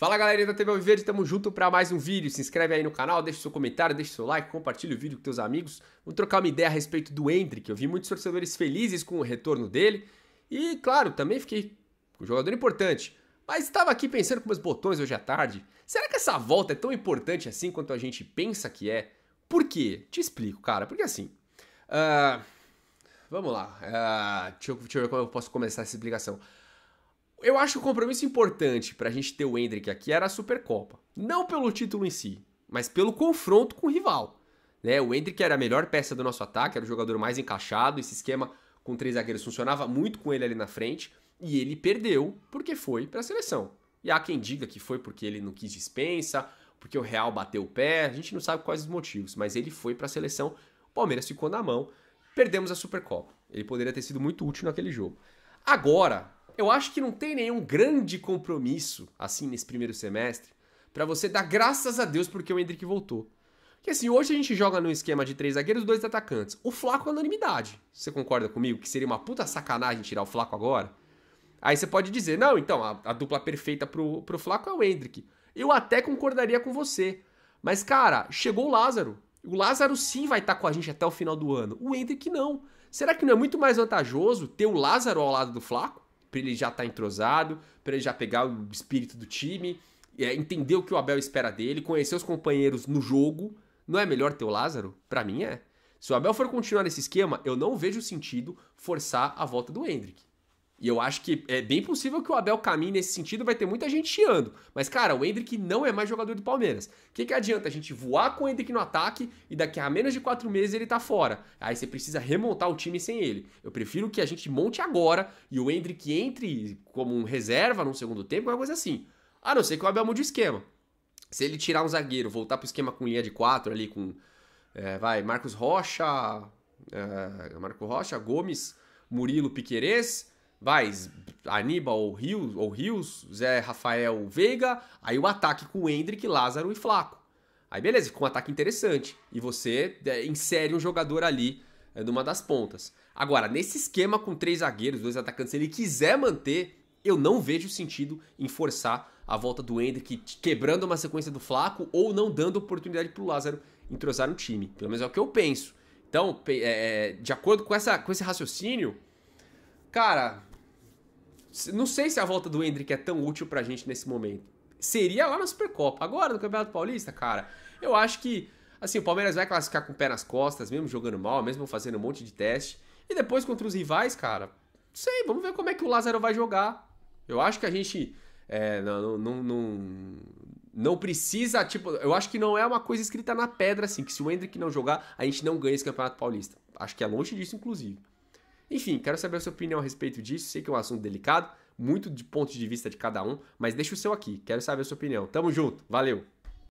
Fala galerinha da TV Alviverde, tamo junto para mais um vídeo. Se inscreve aí no canal, deixa seu comentário, deixa seu like, compartilha o vídeo com teus amigos. Vamos trocar uma ideia a respeito do Hendrick. Eu vi muitos torcedores felizes com o retorno dele. E claro, também fiquei com um jogador importante. Mas estava aqui pensando com meus botões hoje à tarde. Será que essa volta é tão importante assim quanto a gente pensa que é? Por quê? Te explico, cara. Porque assim. Uh, vamos lá. Uh, deixa, eu, deixa eu ver como eu posso começar essa explicação. Eu acho que o compromisso importante para a gente ter o Hendrick aqui era a Supercopa. Não pelo título em si, mas pelo confronto com o rival. Né? O Hendrick era a melhor peça do nosso ataque, era o jogador mais encaixado, esse esquema com três zagueiros funcionava muito com ele ali na frente, e ele perdeu porque foi para a seleção. E há quem diga que foi porque ele não quis dispensa, porque o Real bateu o pé, a gente não sabe quais os motivos, mas ele foi para a seleção, o Palmeiras ficou na mão, perdemos a Supercopa. Ele poderia ter sido muito útil naquele jogo. Agora, eu acho que não tem nenhum grande compromisso, assim, nesse primeiro semestre, para você dar graças a Deus porque o Hendrick voltou. Porque assim, hoje a gente joga num esquema de três zagueiros, dois atacantes. O Flaco é anonimidade. Você concorda comigo que seria uma puta sacanagem tirar o Flaco agora? Aí você pode dizer, não, então, a, a, dupla perfeita pro, pro Flaco é o Hendrick. Eu até concordaria com você. Mas, cara, chegou o Lázaro. O Lázaro sim vai estar tá com a gente até o final do ano. O Hendrick não. Será que não é muito mais vantajoso ter o Lázaro ao lado do Flaco? para ele já estar tá entrosado, para ele já pegar o espírito do time, é, entender o que o Abel espera dele, conhecer os companheiros no jogo. Não é melhor ter o Lázaro? Para mim é. Se o Abel for continuar nesse esquema, eu não vejo sentido forçar a volta do Hendrick. E eu acho que é bem possível que o Abel caminhe nesse sentido, vai ter muita gente chiando. Mas, cara, o Hendrick não é mais jogador do Palmeiras. O que, que adianta a gente voar com o Hendrick no ataque e daqui a menos de quatro meses ele tá fora? Aí você precisa remontar o time sem ele. Eu prefiro que a gente monte agora e o Hendrick entre como um reserva no segundo tempo, alguma coisa assim. A não ser que o Abel mude o esquema. Se ele tirar um zagueiro, voltar pro esquema com linha de quatro ali, com. É, vai, Marcos Rocha. É, Marco Rocha, Gomes, Murilo, Piquerez vai, Aníbal ou Rios, ou Rios, Zé Rafael Veiga, aí o ataque com Hendrick, Lázaro e Flaco. Aí beleza, fica um ataque interessante. E você é, insere um jogador ali é, numa das pontas. Agora, nesse esquema com três zagueiros, dois atacantes, se ele quiser manter, eu não vejo sentido em forçar a volta do Hendrick quebrando uma sequência do Flaco ou não dando oportunidade pro Lázaro entrosar no time. Pelo menos é o que eu penso. Então, é, é, de acordo com, essa, com esse raciocínio, cara, não sei se a volta do Hendrick é tão útil pra gente nesse momento. Seria lá na Supercopa. Agora, no Campeonato Paulista, cara, eu acho que. Assim, o Palmeiras vai classificar com o pé nas costas, mesmo jogando mal, mesmo fazendo um monte de teste. E depois contra os rivais, cara, não sei, vamos ver como é que o Lázaro vai jogar. Eu acho que a gente é, não, não, não, não, precisa, tipo, eu acho que não é uma coisa escrita na pedra, assim, que se o Hendrick não jogar, a gente não ganha esse Campeonato Paulista. Acho que é longe disso, inclusive. Enfim, quero saber a sua opinião a respeito disso. Sei que é um assunto delicado, muito de ponto de vista de cada um, mas deixa o seu aqui. Quero saber a sua opinião. Tamo junto, valeu!